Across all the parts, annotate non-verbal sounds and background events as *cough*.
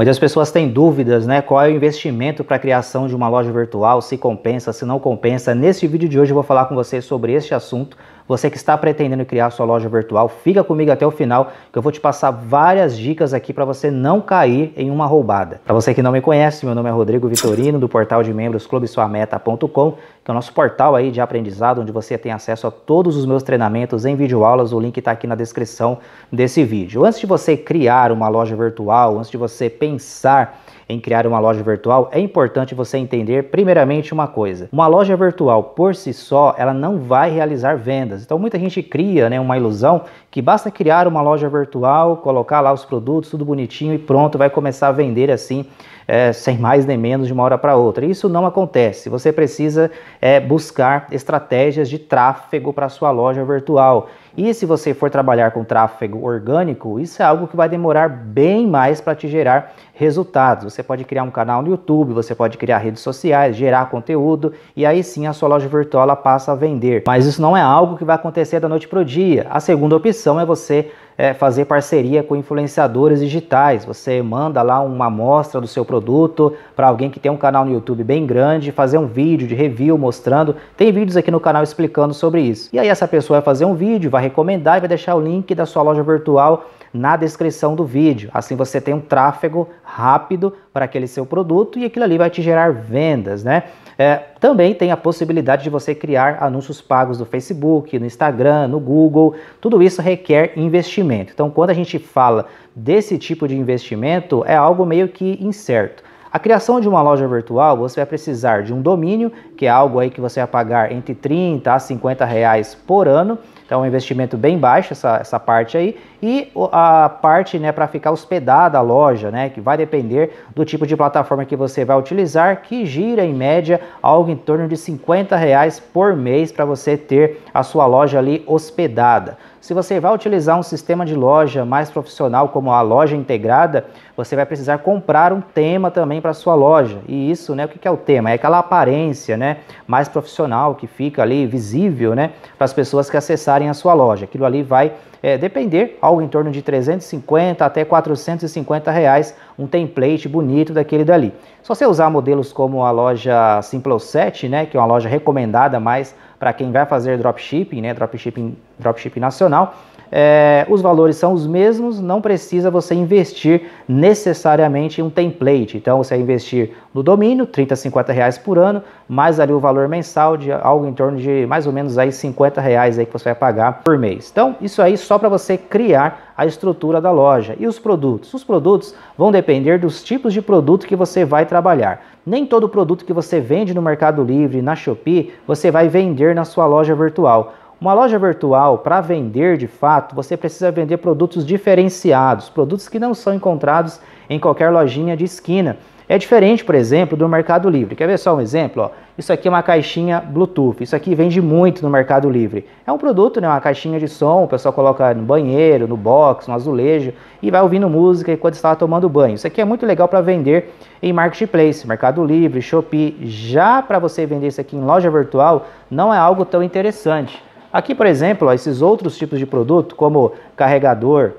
Muitas pessoas têm dúvidas, né? Qual é o investimento para a criação de uma loja virtual? Se compensa, se não compensa? Nesse vídeo de hoje eu vou falar com vocês sobre este assunto você que está pretendendo criar sua loja virtual, fica comigo até o final que eu vou te passar várias dicas aqui para você não cair em uma roubada. Para você que não me conhece, meu nome é Rodrigo Vitorino do portal de membros clubesuameta.com, que é o nosso portal aí de aprendizado onde você tem acesso a todos os meus treinamentos em videoaulas. O link está aqui na descrição desse vídeo. Antes de você criar uma loja virtual, antes de você pensar em criar uma loja virtual, é importante você entender primeiramente uma coisa. Uma loja virtual por si só, ela não vai realizar vendas. Então muita gente cria né, uma ilusão que basta criar uma loja virtual, colocar lá os produtos, tudo bonitinho e pronto, vai começar a vender assim, é, sem mais nem menos, de uma hora para outra. Isso não acontece. Você precisa é, buscar estratégias de tráfego para sua loja virtual. E se você for trabalhar com tráfego orgânico, isso é algo que vai demorar bem mais para te gerar resultados. Você pode criar um canal no YouTube, você pode criar redes sociais, gerar conteúdo e aí sim a sua loja virtual passa a vender. Mas isso não é algo que vai acontecer da noite para o dia. A segunda opção é você é, fazer parceria com influenciadores digitais. Você manda lá uma amostra do seu produto para alguém que tem um canal no YouTube bem grande, fazer um vídeo de review mostrando. Tem vídeos aqui no canal explicando sobre isso. E aí essa pessoa vai fazer um vídeo, vai vai recomendar e vai deixar o link da sua loja virtual na descrição do vídeo. Assim você tem um tráfego rápido para aquele seu produto e aquilo ali vai te gerar vendas, né? É, também tem a possibilidade de você criar anúncios pagos no Facebook, no Instagram, no Google. Tudo isso requer investimento. Então, quando a gente fala desse tipo de investimento, é algo meio que incerto. A criação de uma loja virtual, você vai precisar de um domínio, que é algo aí que você vai pagar entre 30 a 50 reais por ano, então, é um investimento bem baixo essa, essa parte aí e a parte né, para ficar hospedada a loja, né, que vai depender do tipo de plataforma que você vai utilizar, que gira em média algo em torno de 50 reais por mês para você ter a sua loja ali hospedada. Se você vai utilizar um sistema de loja mais profissional como a loja integrada, você vai precisar comprar um tema também para sua loja. E isso, né, o que é o tema? É aquela aparência, né, mais profissional que fica ali visível, né, para as pessoas que acessarem a sua loja. Aquilo ali vai é, depender, algo em torno de 350 até 450 reais, um template bonito daquele dali. Se você usar modelos como a loja Simple 7, né, que é uma loja recomendada mais para quem vai fazer dropshipping, né, dropshipping, dropshipping nacional, é, os valores são os mesmos, não precisa você investir necessariamente em um template. Então você investir no domínio, 30, 50 reais por ano, mais ali o valor mensal de algo em torno de mais ou menos aí 50 reais aí que você vai pagar por mês. Então isso aí só para você criar a estrutura da loja. E os produtos? Os produtos vão depender dos tipos de produto que você vai trabalhar. Nem todo produto que você vende no Mercado Livre, na Shopee, você vai vender na sua loja virtual. Uma loja virtual, para vender de fato, você precisa vender produtos diferenciados, produtos que não são encontrados em qualquer lojinha de esquina. É diferente, por exemplo, do Mercado Livre. Quer ver só um exemplo? Ó, isso aqui é uma caixinha Bluetooth. Isso aqui vende muito no Mercado Livre. É um produto, né, uma caixinha de som, o pessoal coloca no banheiro, no box, no azulejo e vai ouvindo música enquanto está tomando banho. Isso aqui é muito legal para vender em marketplace, Mercado Livre, Shopee. Já para você vender isso aqui em loja virtual, não é algo tão interessante. Aqui, por exemplo, ó, esses outros tipos de produto, como carregador,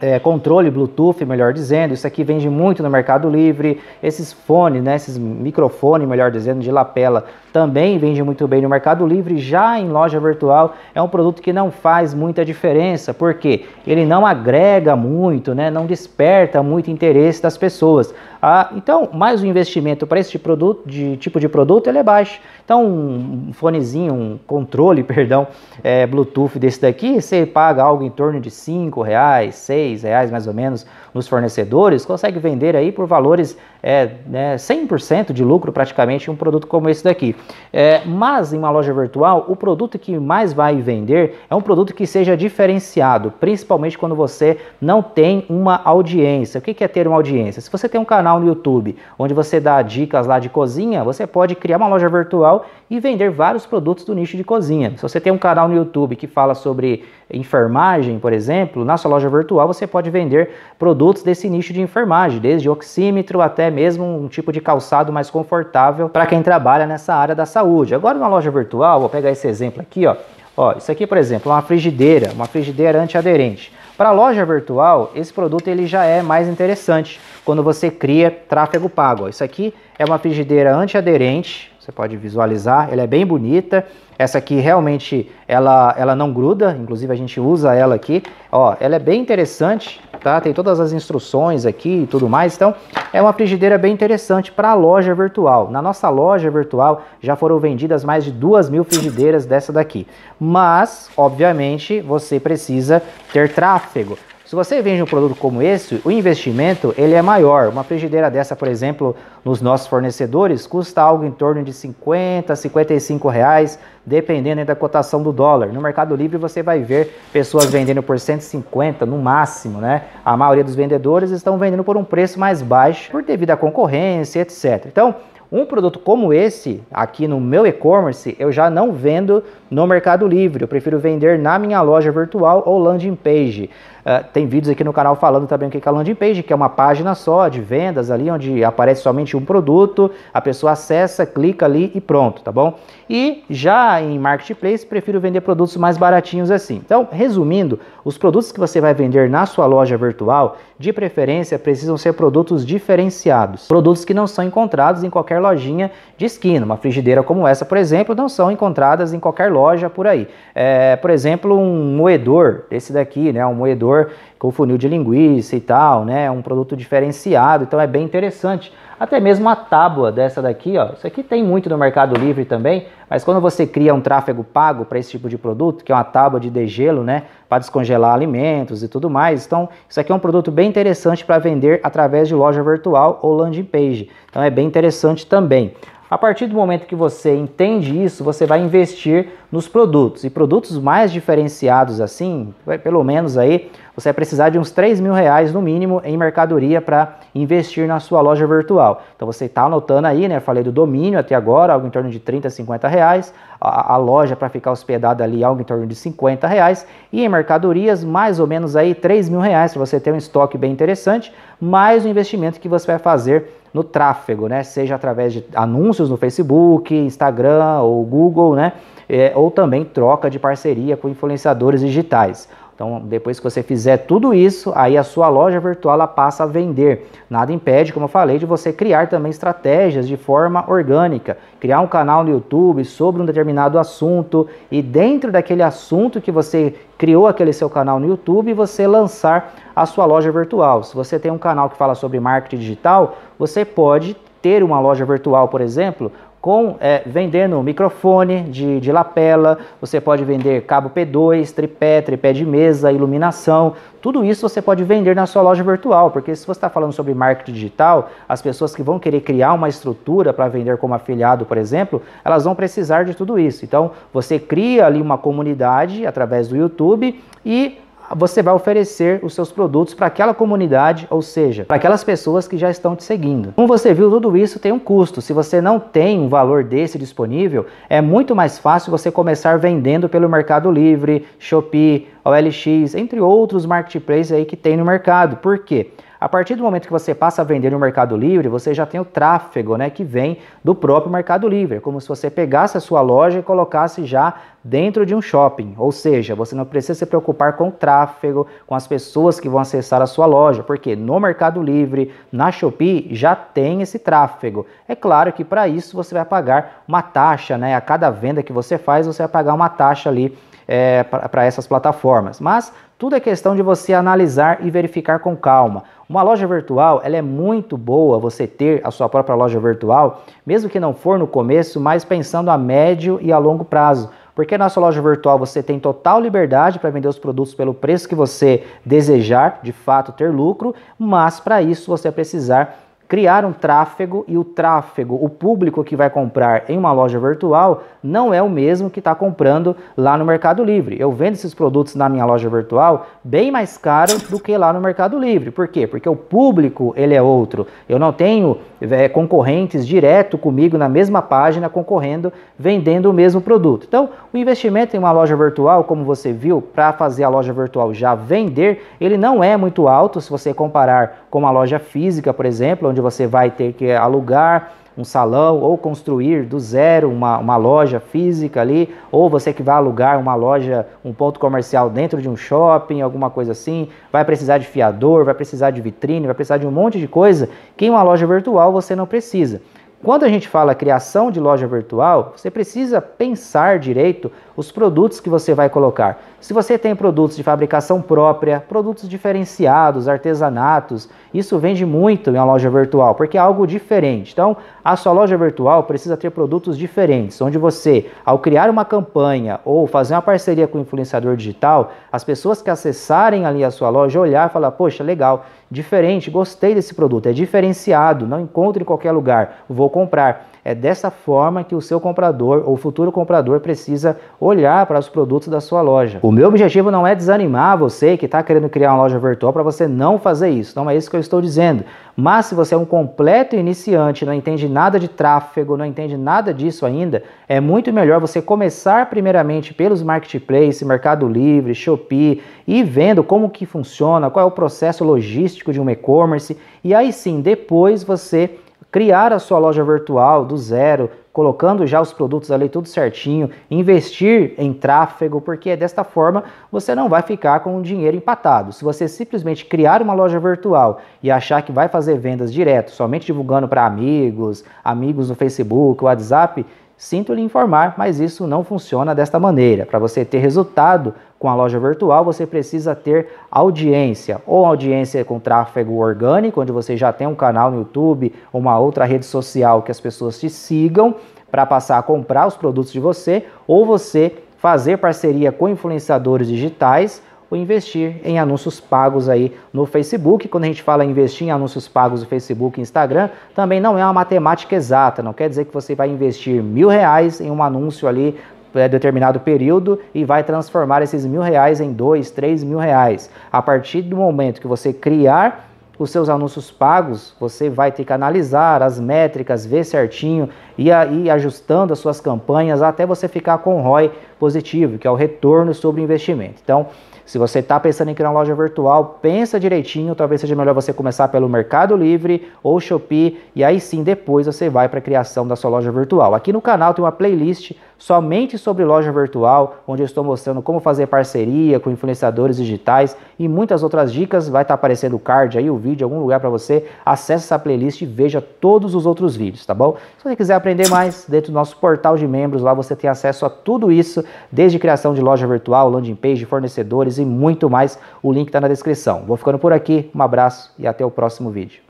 é, controle Bluetooth, melhor dizendo, isso aqui vende muito no Mercado Livre, esses fones, né, esses microfones, melhor dizendo, de lapela, também vende muito bem no Mercado Livre, já em loja virtual é um produto que não faz muita diferença, porque ele não agrega muito, né, não desperta muito interesse das pessoas. Ah, então, mais o investimento para esse produto, de, tipo de produto ele é baixo. Então, um fonezinho, um controle, *laughs* perdão, é, Bluetooth desse daqui, você paga algo em torno de R$ reais, seis reais mais ou menos nos fornecedores, consegue vender aí por valores é, né, 100% de lucro praticamente um produto como esse daqui. É, mas em uma loja virtual, o produto que mais vai vender é um produto que seja diferenciado, principalmente quando você não tem uma audiência. O que é ter uma audiência? Se você tem um canal canal no YouTube, onde você dá dicas lá de cozinha, você pode criar uma loja virtual e vender vários produtos do nicho de cozinha. Se você tem um canal no YouTube que fala sobre enfermagem, por exemplo, na sua loja virtual você pode vender produtos desse nicho de enfermagem, desde oxímetro até mesmo um tipo de calçado mais confortável para quem trabalha nessa área da saúde. Agora, na loja virtual, vou pegar esse exemplo aqui, ó. Ó, isso aqui, por exemplo, é uma frigideira, uma frigideira antiaderente. Para a loja virtual, esse produto ele já é mais interessante quando você cria tráfego pago. Isso aqui é uma frigideira antiaderente, você pode visualizar, ela é bem bonita. Essa aqui realmente ela, ela não gruda, inclusive a gente usa ela aqui. Ó, ela é bem interessante, tá? Tem todas as instruções aqui e tudo mais. Então, é uma frigideira bem interessante para a loja virtual. Na nossa loja virtual já foram vendidas mais de duas mil frigideiras dessa daqui. Mas, obviamente, você precisa ter tráfego. Se você vende um produto como esse, o investimento ele é maior. Uma frigideira dessa, por exemplo, nos nossos fornecedores, custa algo em torno de 50, 55 reais, dependendo da cotação do dólar. No Mercado Livre você vai ver pessoas vendendo por 150 no máximo, né? A maioria dos vendedores estão vendendo por um preço mais baixo, por devido à concorrência, etc. Então, um produto como esse, aqui no meu e-commerce, eu já não vendo no Mercado Livre. Eu prefiro vender na minha loja virtual ou landing page. Uh, tem vídeos aqui no canal falando também o que é a landing page, que é uma página só de vendas ali, onde aparece somente um produto, a pessoa acessa, clica ali e pronto, tá bom? E já em marketplace, prefiro vender produtos mais baratinhos assim. Então, resumindo, os produtos que você vai vender na sua loja virtual, de preferência, precisam ser produtos diferenciados, produtos que não são encontrados em qualquer lojinha de esquina. Uma frigideira como essa, por exemplo, não são encontradas em qualquer loja por aí. É, por exemplo, um moedor, esse daqui, né? Um moedor com funil de linguiça e tal, né? Um produto diferenciado, então é bem interessante. Até mesmo a tábua dessa daqui, ó. Isso aqui tem muito no Mercado Livre também, mas quando você cria um tráfego pago para esse tipo de produto, que é uma tábua de degelo, né, para descongelar alimentos e tudo mais, então isso aqui é um produto bem interessante para vender através de loja virtual ou landing page. Então é bem interessante também. A partir do momento que você entende isso, você vai investir nos produtos. E produtos mais diferenciados assim, pelo menos aí você vai precisar de uns 3 mil reais no mínimo em mercadoria para investir na sua loja virtual. Então você está anotando aí, né? Falei do domínio até agora, algo em torno de 30, 50 reais. A, a loja para ficar hospedada ali, algo em torno de 50 reais. E em mercadorias, mais ou menos aí 3 mil reais para você ter um estoque bem interessante, mais o investimento que você vai fazer no tráfego, né? Seja através de anúncios no Facebook, Instagram ou Google, né? É, ou também troca de parceria com influenciadores digitais. Então, depois que você fizer tudo isso, aí a sua loja virtual ela passa a vender. Nada impede, como eu falei, de você criar também estratégias de forma orgânica, criar um canal no YouTube sobre um determinado assunto e dentro daquele assunto que você criou aquele seu canal no YouTube, você lançar a sua loja virtual. Se você tem um canal que fala sobre marketing digital, você pode ter uma loja virtual, por exemplo, com é, vendendo microfone de, de lapela, você pode vender cabo P2, tripé, tripé de mesa, iluminação, tudo isso você pode vender na sua loja virtual, porque se você está falando sobre marketing digital, as pessoas que vão querer criar uma estrutura para vender como afiliado, por exemplo, elas vão precisar de tudo isso. Então, você cria ali uma comunidade através do YouTube e você vai oferecer os seus produtos para aquela comunidade, ou seja, para aquelas pessoas que já estão te seguindo. Como você viu, tudo isso tem um custo. Se você não tem um valor desse disponível, é muito mais fácil você começar vendendo pelo Mercado Livre, Shopee, OLX, entre outros marketplaces aí que tem no mercado. Por quê? A partir do momento que você passa a vender no Mercado Livre, você já tem o tráfego né, que vem do próprio Mercado Livre, é como se você pegasse a sua loja e colocasse já dentro de um shopping. Ou seja, você não precisa se preocupar com o tráfego, com as pessoas que vão acessar a sua loja, porque no Mercado Livre, na Shopee, já tem esse tráfego. É claro que para isso você vai pagar uma taxa, né? A cada venda que você faz, você vai pagar uma taxa ali é, para essas plataformas. Mas tudo é questão de você analisar e verificar com calma. Uma loja virtual, ela é muito boa você ter a sua própria loja virtual, mesmo que não for no começo, mas pensando a médio e a longo prazo. Porque na sua loja virtual você tem total liberdade para vender os produtos pelo preço que você desejar, de fato ter lucro, mas para isso você precisar criar um tráfego e o tráfego, o público que vai comprar em uma loja virtual, não é o mesmo que está comprando lá no Mercado Livre. Eu vendo esses produtos na minha loja virtual bem mais caro do que lá no Mercado Livre. Por quê? Porque o público ele é outro. Eu não tenho é, concorrentes direto comigo na mesma página concorrendo, vendendo o mesmo produto. Então, o investimento em uma loja virtual, como você viu, para fazer a loja virtual já vender, ele não é muito alto se você comparar como a loja física, por exemplo, onde você vai ter que alugar um salão ou construir do zero uma, uma loja física ali, ou você que vai alugar uma loja, um ponto comercial dentro de um shopping, alguma coisa assim, vai precisar de fiador, vai precisar de vitrine, vai precisar de um monte de coisa que em uma loja virtual você não precisa. Quando a gente fala criação de loja virtual, você precisa pensar direito os produtos que você vai colocar. Se você tem produtos de fabricação própria, produtos diferenciados, artesanatos, isso vende muito em uma loja virtual, porque é algo diferente. Então, a sua loja virtual precisa ter produtos diferentes, onde você, ao criar uma campanha ou fazer uma parceria com o influenciador digital, as pessoas que acessarem ali a sua loja olhar e falar: "Poxa, legal, diferente, gostei desse produto, é diferenciado, não encontro em qualquer lugar, vou comprar. É dessa forma que o seu comprador ou futuro comprador precisa olhar para os produtos da sua loja. O meu objetivo não é desanimar você que está querendo criar uma loja virtual para você não fazer isso, não é isso que eu estou dizendo. Mas se você é um completo iniciante, não entende nada de tráfego, não entende nada disso ainda, é muito melhor você começar primeiramente pelos marketplaces, Mercado Livre, Shopee, e vendo como que funciona, qual é o processo logístico de um e-commerce, e aí sim, depois você criar a sua loja virtual do zero, colocando já os produtos ali tudo certinho, investir em tráfego, porque desta forma você não vai ficar com o dinheiro empatado. Se você simplesmente criar uma loja virtual e achar que vai fazer vendas direto, somente divulgando para amigos, amigos no Facebook, WhatsApp, Sinto lhe informar, mas isso não funciona desta maneira. Para você ter resultado com a loja virtual, você precisa ter audiência, ou audiência com tráfego orgânico, onde você já tem um canal no YouTube, uma outra rede social que as pessoas te sigam para passar a comprar os produtos de você, ou você fazer parceria com influenciadores digitais o investir em anúncios pagos aí no Facebook. Quando a gente fala investir em anúncios pagos no Facebook e Instagram, também não é uma matemática exata. Não quer dizer que você vai investir mil reais em um anúncio ali é, determinado período e vai transformar esses mil reais em dois, três mil reais. A partir do momento que você criar os seus anúncios pagos, você vai ter que analisar as métricas, ver certinho e aí ajustando as suas campanhas até você ficar com ROI positivo, que é o retorno sobre o investimento. Então, se você está pensando em criar uma loja virtual, pensa direitinho. Talvez seja melhor você começar pelo Mercado Livre ou Shopee e aí sim depois você vai para a criação da sua loja virtual. Aqui no canal tem uma playlist somente sobre loja virtual, onde eu estou mostrando como fazer parceria com influenciadores digitais e muitas outras dicas. Vai estar tá aparecendo o card aí, o vídeo, algum lugar para você. Acesse essa playlist e veja todos os outros vídeos, tá bom? Se você quiser aprender mais, dentro do nosso portal de membros, lá você tem acesso a tudo isso desde criação de loja virtual, landing page, fornecedores e muito mais. O link está na descrição. Vou ficando por aqui, um abraço e até o próximo vídeo.